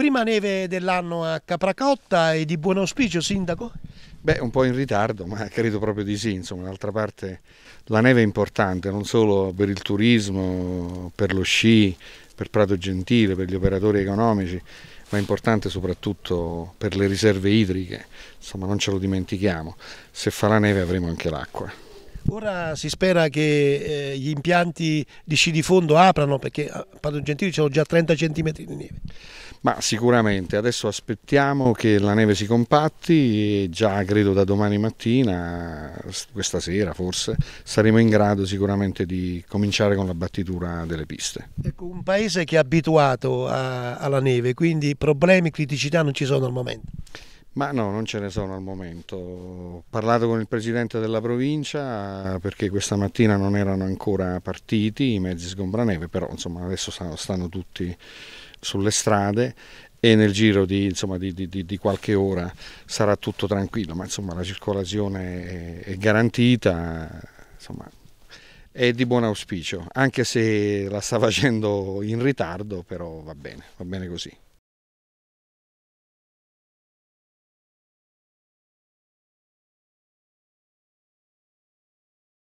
Prima neve dell'anno a Capracotta e di buon auspicio, Sindaco? Beh, un po' in ritardo, ma credo proprio di sì. Insomma, d'altra parte la neve è importante non solo per il turismo, per lo sci, per Prato Gentile, per gli operatori economici, ma è importante soprattutto per le riserve idriche. Insomma, non ce lo dimentichiamo. Se fa la neve avremo anche l'acqua. Ora si spera che eh, gli impianti di sci di fondo aprano perché a ah, Padron Gentili c'erano già 30 cm di neve. Ma sicuramente, adesso aspettiamo che la neve si compatti e già credo da domani mattina, questa sera forse, saremo in grado sicuramente di cominciare con la battitura delle piste. Ecco, un paese che è abituato a, alla neve, quindi problemi, criticità non ci sono al momento. Ma no, non ce ne sono al momento. Ho parlato con il presidente della provincia eh, perché questa mattina non erano ancora partiti i mezzi sgombraneve, però insomma, adesso stanno, stanno, tutti sulle strade e nel giro di, insomma, di, di, di qualche ora sarà tutto tranquillo, ma insomma, la circolazione è, è garantita, è di buon auspicio, anche se la sta facendo in ritardo, però va bene, va bene così.